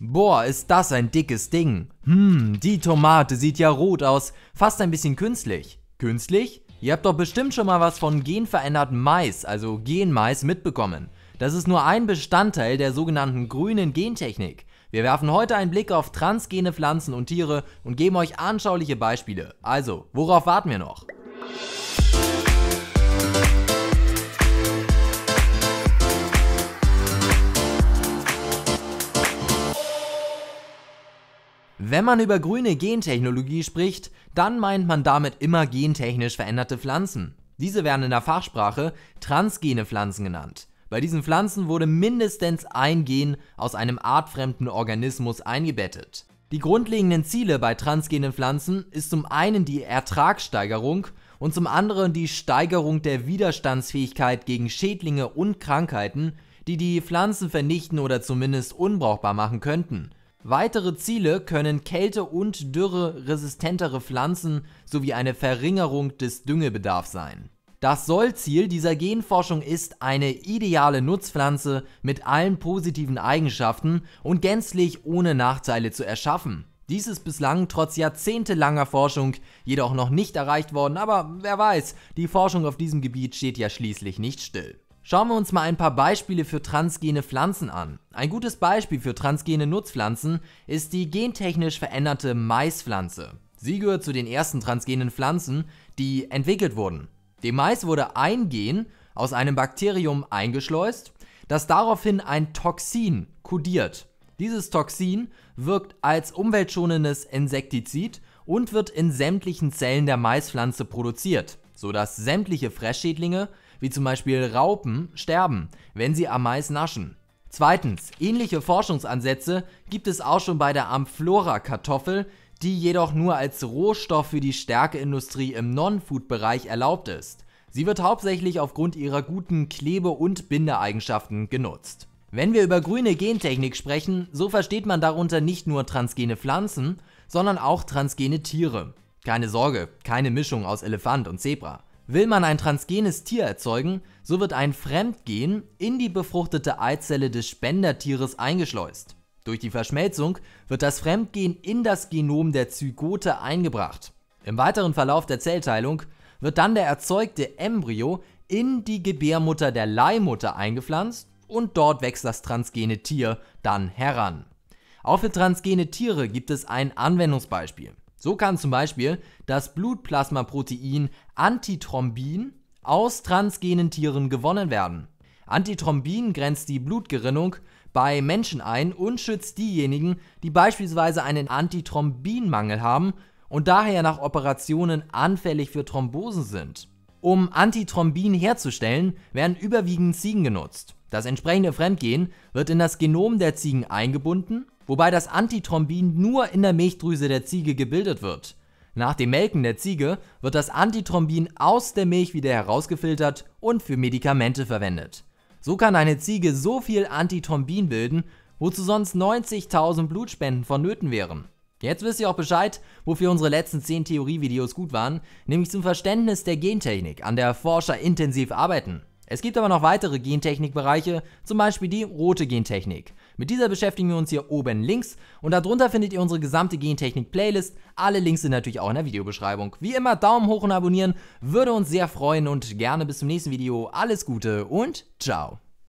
Boah, ist das ein dickes Ding. Hm, die Tomate sieht ja rot aus, fast ein bisschen künstlich. Künstlich? Ihr habt doch bestimmt schon mal was von genverändertem Mais, also Genmais, mitbekommen. Das ist nur ein Bestandteil der sogenannten grünen Gentechnik. Wir werfen heute einen Blick auf transgene Pflanzen und Tiere und geben euch anschauliche Beispiele. Also, worauf warten wir noch? Wenn man über grüne Gentechnologie spricht, dann meint man damit immer gentechnisch veränderte Pflanzen. Diese werden in der Fachsprache transgene Pflanzen genannt. Bei diesen Pflanzen wurde mindestens ein Gen aus einem artfremden Organismus eingebettet. Die grundlegenden Ziele bei transgenen Pflanzen ist zum einen die Ertragssteigerung und zum anderen die Steigerung der Widerstandsfähigkeit gegen Schädlinge und Krankheiten, die die Pflanzen vernichten oder zumindest unbrauchbar machen könnten. Weitere Ziele können kälte- und Dürre-resistentere Pflanzen sowie eine Verringerung des Düngebedarfs sein. Das Sollziel dieser Genforschung ist eine ideale Nutzpflanze mit allen positiven Eigenschaften und gänzlich ohne Nachteile zu erschaffen. Dies ist bislang trotz jahrzehntelanger Forschung jedoch noch nicht erreicht worden, aber wer weiß, die Forschung auf diesem Gebiet steht ja schließlich nicht still. Schauen wir uns mal ein paar Beispiele für transgene Pflanzen an. Ein gutes Beispiel für transgene Nutzpflanzen ist die gentechnisch veränderte Maispflanze. Sie gehört zu den ersten transgenen Pflanzen, die entwickelt wurden. Dem Mais wurde ein Gen aus einem Bakterium eingeschleust, das daraufhin ein Toxin kodiert. Dieses Toxin wirkt als umweltschonendes Insektizid und wird in sämtlichen Zellen der Maispflanze produziert, sodass sämtliche Fressschädlinge wie zum Beispiel Raupen, sterben, wenn sie am Mais naschen. Zweitens, ähnliche Forschungsansätze gibt es auch schon bei der Amphlora-Kartoffel, die jedoch nur als Rohstoff für die Stärkeindustrie im Non-Food-Bereich erlaubt ist. Sie wird hauptsächlich aufgrund ihrer guten Klebe- und Bindeeigenschaften genutzt. Wenn wir über grüne Gentechnik sprechen, so versteht man darunter nicht nur transgene Pflanzen, sondern auch transgene Tiere. Keine Sorge, keine Mischung aus Elefant und Zebra. Will man ein transgenes Tier erzeugen, so wird ein Fremdgen in die befruchtete Eizelle des Spendertieres eingeschleust. Durch die Verschmelzung wird das Fremdgen in das Genom der Zygote eingebracht. Im weiteren Verlauf der Zellteilung wird dann der erzeugte Embryo in die Gebärmutter der Leihmutter eingepflanzt und dort wächst das transgene Tier dann heran. Auch für transgene Tiere gibt es ein Anwendungsbeispiel. So kann zum Beispiel das Blutplasmaprotein Antithrombin aus transgenen Tieren gewonnen werden. Antithrombin grenzt die Blutgerinnung bei Menschen ein und schützt diejenigen, die beispielsweise einen Antithrombinmangel haben und daher nach Operationen anfällig für Thrombosen sind. Um Antithrombin herzustellen, werden überwiegend Ziegen genutzt. Das entsprechende Fremdgehen wird in das Genom der Ziegen eingebunden wobei das Antithrombin nur in der Milchdrüse der Ziege gebildet wird. Nach dem Melken der Ziege wird das Antithrombin aus der Milch wieder herausgefiltert und für Medikamente verwendet. So kann eine Ziege so viel Antithrombin bilden, wozu sonst 90.000 Blutspenden vonnöten wären. Jetzt wisst ihr auch Bescheid, wofür unsere letzten 10 Theorievideos gut waren, nämlich zum Verständnis der Gentechnik, an der Forscher intensiv arbeiten. Es gibt aber noch weitere Gentechnikbereiche, zum Beispiel die rote Gentechnik. Mit dieser beschäftigen wir uns hier oben links und darunter findet ihr unsere gesamte Gentechnik-Playlist. Alle Links sind natürlich auch in der Videobeschreibung. Wie immer Daumen hoch und abonnieren, würde uns sehr freuen und gerne bis zum nächsten Video. Alles Gute und ciao.